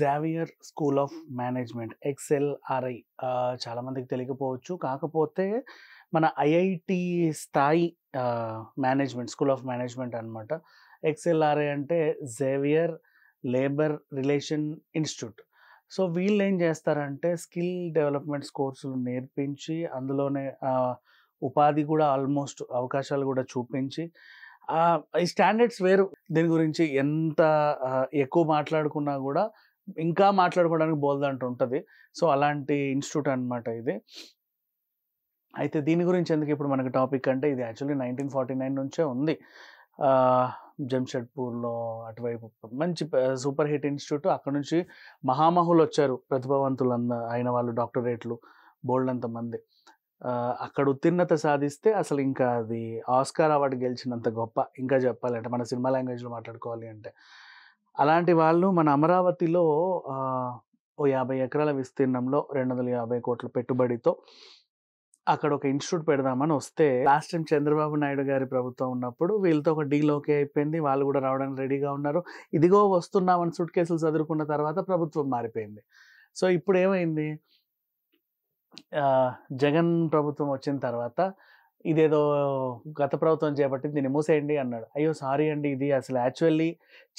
Xavier school of management XLRI చాలామందికి తెలియకపోవచ్చు కాకపోతే మన ఐఐటి స్థాయి మేనేజ్మెంట్ స్కూల్ ఆఫ్ మేనేజ్మెంట్ అనమాట ఎక్స్ఎల్ఆర్ఐ అంటే Xavier labour relation institute so వీళ్ళు ఏం చేస్తారంటే స్కిల్ డెవలప్మెంట్స్ కోర్సులు నేర్పించి అందులోనే ఉపాధి కూడా ఆల్మోస్ట్ అవకాశాలు కూడా చూపించి ఈ స్టాండర్డ్స్ వేరు దీని గురించి ఎంత ఎక్కువ మాట్లాడుకున్నా కూడా ఇంకా మాట్లాడుకోవడానికి బోల్దంటూ ఉంటుంది సో అలాంటి ఇన్స్టిట్యూట్ అనమాట ఇది అయితే దీని గురించి ఎందుకు ఇప్పుడు మనకి టాపిక్ అంటే ఇది యాక్చువల్లీ నైన్టీన్ ఫార్టీ నైన్ నుంచే ఉంది జంషెడ్పూర్లో అటువైపు మంచి సూపర్ హిట్ ఇన్స్టిట్యూట్ అక్కడ నుంచి మహామహులు వచ్చారు ప్రతిభావంతులు అంద అయిన వాళ్ళు డాక్టరేట్లు బోల్డ్ అంతమంది అక్కడ ఉత్తీర్ణత సాధిస్తే అసలు ఇంకా అది ఆస్కార్ అవార్డు గెలిచినంత గొప్ప ఇంకా చెప్పాలంటే మన సినిమా లాంగ్వేజ్లో మాట్లాడుకోవాలి అంటే అలాంటి వాళ్ళు మన అమరావతిలో ఓ యాభై ఎకరాల విస్తీర్ణంలో రెండు వందల యాభై కోట్ల పెట్టుబడితో అక్కడ ఒక ఇన్స్టిట్యూట్ పెడదామని వస్తే లాస్ట్ టైం చంద్రబాబు నాయుడు గారి ప్రభుత్వం ఉన్నప్పుడు వీళ్ళతో ఒక డీల్ ఓకే అయిపోయింది వాళ్ళు కూడా రావడానికి రెడీగా ఉన్నారు ఇదిగో వస్తున్నామని సూట్ కేసులు చదువుకున్న తర్వాత ప్రభుత్వం మారిపోయింది సో ఇప్పుడు ఏమైంది జగన్ ప్రభుత్వం వచ్చిన తర్వాత ఇదేదో గత ప్రభుత్వం చేపట్టింది దీన్ని మూసేయండి అన్నాడు అయ్యో సారీ అండి ఇది అసలు యాక్చువల్లీ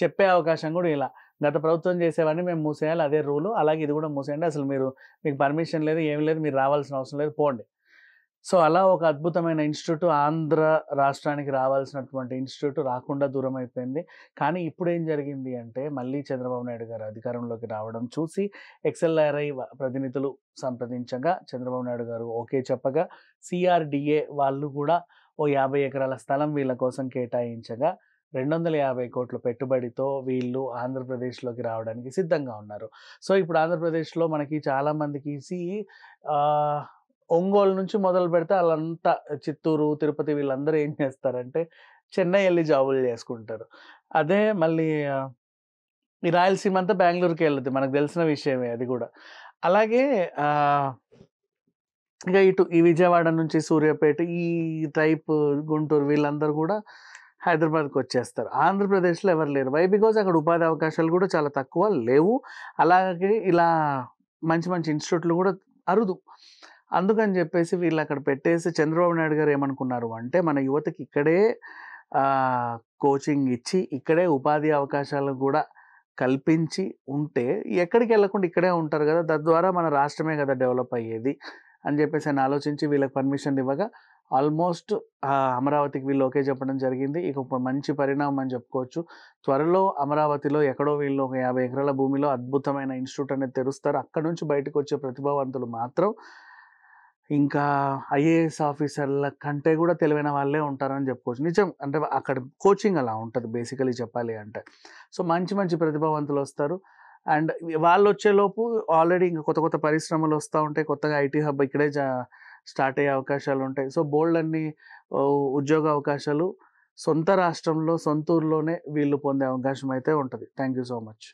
చెప్పే అవకాశం కూడా ఇలా గత ప్రభుత్వం చేసేవాడిని మేము మూసేయాలి అదే రూలు అలాగే ఇది కూడా మూసేయండి అసలు మీరు మీకు పర్మిషన్ లేదు ఏం లేదు మీరు రావాల్సిన అవసరం లేదు పోండి సో అలా ఒక అద్భుతమైన ఇన్స్టిట్యూట్ ఆంధ్ర రాష్ట్రానికి రావాల్సినటువంటి ఇన్స్టిట్యూట్ రాకుండా దూరం అయిపోయింది కానీ ఇప్పుడు ఏం జరిగింది అంటే మళ్ళీ చంద్రబాబు నాయుడు గారు అధికారంలోకి రావడం చూసి ఎక్స్ఎల్ఆర్ఐ ప్రతినిధులు సంప్రదించగా చంద్రబాబు నాయుడు గారు ఓకే చెప్పగా సిఆర్డిఏ వాళ్ళు కూడా ఓ యాభై ఎకరాల స్థలం వీళ్ళ కోసం కేటాయించగా రెండు వందల యాభై కోట్ల పెట్టుబడితో వీళ్ళు ఆంధ్రప్రదేశ్లోకి రావడానికి సిద్ధంగా ఉన్నారు సో ఇప్పుడు ఆంధ్రప్రదేశ్లో మనకి చాలామందికి ఒంగోలు నుంచి మొదలు పెడితే వాళ్ళంతా చిత్తూరు తిరుపతి వీళ్ళందరూ ఏం చేస్తారంటే చెన్నై వెళ్ళి జాబులు చేసుకుంటారు అదే మళ్ళీ ఈ రాయలసీమ అంతా బెంగళూరుకి వెళ్ళదు మనకు తెలిసిన విషయమే అది కూడా అలాగే ఇక ఇటు ఈ విజయవాడ నుంచి సూర్యాపేట ఈ టైప్ గుంటూరు వీళ్ళందరూ కూడా హైదరాబాద్కి వచ్చేస్తారు ఆంధ్రప్రదేశ్లో ఎవరు లేరు వై బికాజ్ అక్కడ ఉపాధి అవకాశాలు కూడా చాలా తక్కువ లేవు అలాగే ఇలా మంచి మంచి ఇన్స్టిట్యూట్లు కూడా అరుదు అందుకని చెప్పేసి వీళ్ళు అక్కడ పెట్టేసి చంద్రబాబు నాయుడు గారు ఏమనుకున్నారు అంటే మన యువతకి ఇక్కడే కోచింగ్ ఇచ్చి ఇక్కడే ఉపాధి అవకాశాలు కూడా కల్పించి ఉంటే ఎక్కడికి వెళ్ళకుండా ఇక్కడే ఉంటారు కదా తద్వారా మన రాష్ట్రమే కదా డెవలప్ అయ్యేది అని చెప్పేసి ఆయన ఆలోచించి వీళ్ళకి పర్మిషన్ ఇవ్వగా ఆల్మోస్ట్ అమరావతికి వీళ్ళు ఓకే చెప్పడం జరిగింది ఇక మంచి పరిణామం అని చెప్పుకోవచ్చు త్వరలో అమరావతిలో ఎక్కడో వీళ్ళు ఒక యాభై ఎకరాల భూమిలో అద్భుతమైన ఇన్స్టిట్యూట్ అనేది తెరుస్తారు అక్కడ నుంచి బయటకు వచ్చే ప్రతిభావంతులు మాత్రం ఇంకా ఐఏఎస్ ఆఫీసర్ల కంటే కూడా తెలివైన వాళ్ళే ఉంటారని చెప్పుకోవచ్చు నిజం అంటే అక్కడ కోచింగ్ అలా ఉంటుంది బేసికలీ చెప్పాలి అంటే సో మంచి మంచి ప్రతిభావంతులు వస్తారు అండ్ వాళ్ళు వచ్చేలోపు ఆల్రెడీ ఇంకా కొత్త కొత్త పరిశ్రమలు వస్తూ ఉంటాయి కొత్తగా ఐటీ హబ్ ఇక్కడే స్టార్ట్ అయ్యే అవకాశాలు ఉంటాయి సో బోల్డ్ అన్ని ఉద్యోగ అవకాశాలు సొంత రాష్ట్రంలో సొంత ఊర్లోనే వీళ్ళు పొందే అవకాశం అయితే ఉంటుంది థ్యాంక్ యూ సో మచ్